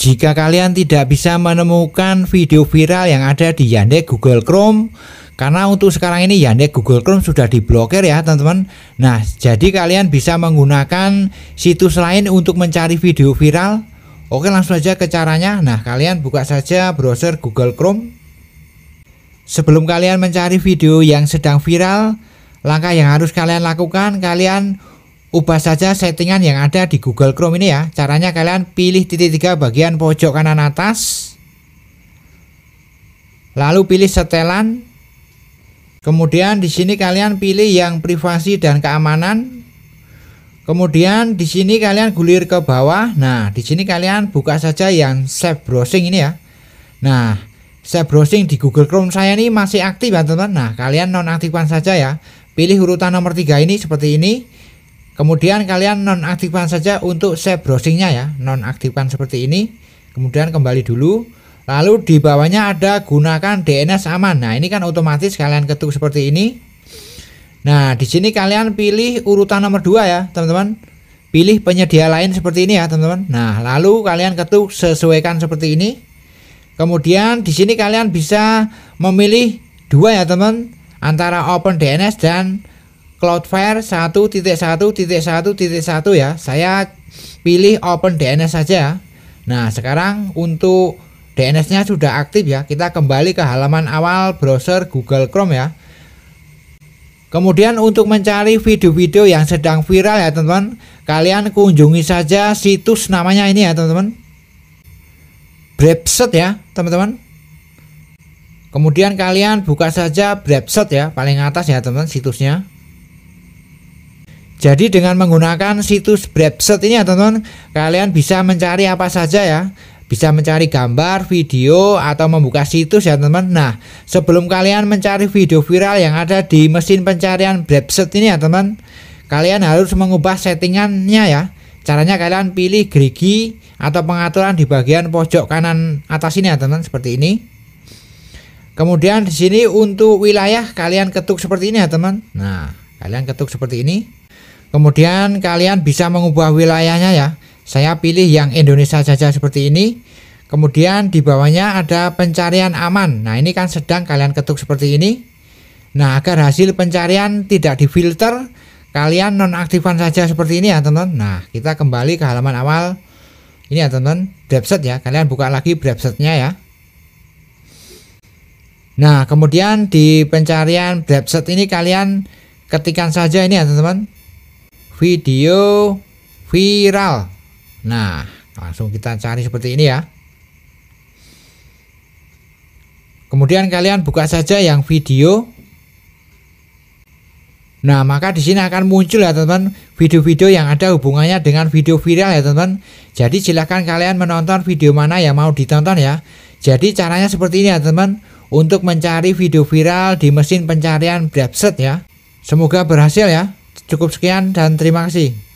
Jika kalian tidak bisa menemukan video viral yang ada di Yandex Google Chrome karena untuk sekarang ini Yandex Google Chrome sudah diblokir ya teman-teman. Nah, jadi kalian bisa menggunakan situs lain untuk mencari video viral. Oke, langsung aja ke caranya. Nah, kalian buka saja browser Google Chrome. Sebelum kalian mencari video yang sedang viral, langkah yang harus kalian lakukan, kalian ubah saja settingan yang ada di Google Chrome ini ya caranya kalian pilih titik tiga bagian pojok kanan atas lalu pilih setelan kemudian di sini kalian pilih yang privasi dan keamanan kemudian di sini kalian gulir ke bawah nah di sini kalian buka saja yang save browsing ini ya nah saya browsing di Google Chrome saya ini masih aktif ya teman-teman. Nah, kalian nonaktifkan saja ya. Pilih urutan nomor 3 ini seperti ini. Kemudian kalian nonaktifkan saja untuk save browsingnya ya, nonaktifkan seperti ini. Kemudian kembali dulu. Lalu di bawahnya ada gunakan DNS aman. Nah ini kan otomatis kalian ketuk seperti ini. Nah di sini kalian pilih urutan nomor 2 ya teman-teman. Pilih penyedia lain seperti ini ya teman-teman. Nah lalu kalian ketuk sesuaikan seperti ini. Kemudian di sini kalian bisa memilih dua ya teman antara Open DNS dan Cloudflare 1.1.1.1 ya. Saya pilih Open DNS saja. Nah, sekarang untuk DNS-nya sudah aktif ya. Kita kembali ke halaman awal browser Google Chrome ya. Kemudian untuk mencari video-video yang sedang viral ya teman-teman Kalian kunjungi saja situs namanya ini ya teman-teman Brepset ya teman-teman Kemudian kalian buka saja Brepset ya paling atas ya teman-teman situsnya jadi dengan menggunakan situs Breadset ini ya teman-teman, kalian bisa mencari apa saja ya. Bisa mencari gambar, video, atau membuka situs ya teman-teman. Nah, sebelum kalian mencari video viral yang ada di mesin pencarian Breadset ini ya teman-teman, kalian harus mengubah settingannya ya. Caranya kalian pilih gerigi atau pengaturan di bagian pojok kanan atas ini ya teman-teman, seperti ini. Kemudian di sini untuk wilayah kalian ketuk seperti ini ya teman. Nah, Kalian ketuk seperti ini. Kemudian kalian bisa mengubah wilayahnya ya. Saya pilih yang Indonesia saja seperti ini. Kemudian di bawahnya ada pencarian aman. Nah, ini kan sedang kalian ketuk seperti ini. Nah, agar hasil pencarian tidak difilter, kalian nonaktifkan saja seperti ini ya, teman-teman. Nah, kita kembali ke halaman awal. Ini ya, teman-teman, Brepset ya. Kalian buka lagi Brepsetnya ya. Nah, kemudian di pencarian Brepset ini kalian ketikan saja ini ya teman-teman video viral nah langsung kita cari seperti ini ya kemudian kalian buka saja yang video nah maka di sini akan muncul ya teman-teman video-video yang ada hubungannya dengan video viral ya teman-teman jadi silahkan kalian menonton video mana yang mau ditonton ya jadi caranya seperti ini ya teman-teman untuk mencari video viral di mesin pencarian Brepset ya Semoga berhasil ya. Cukup sekian dan terima kasih.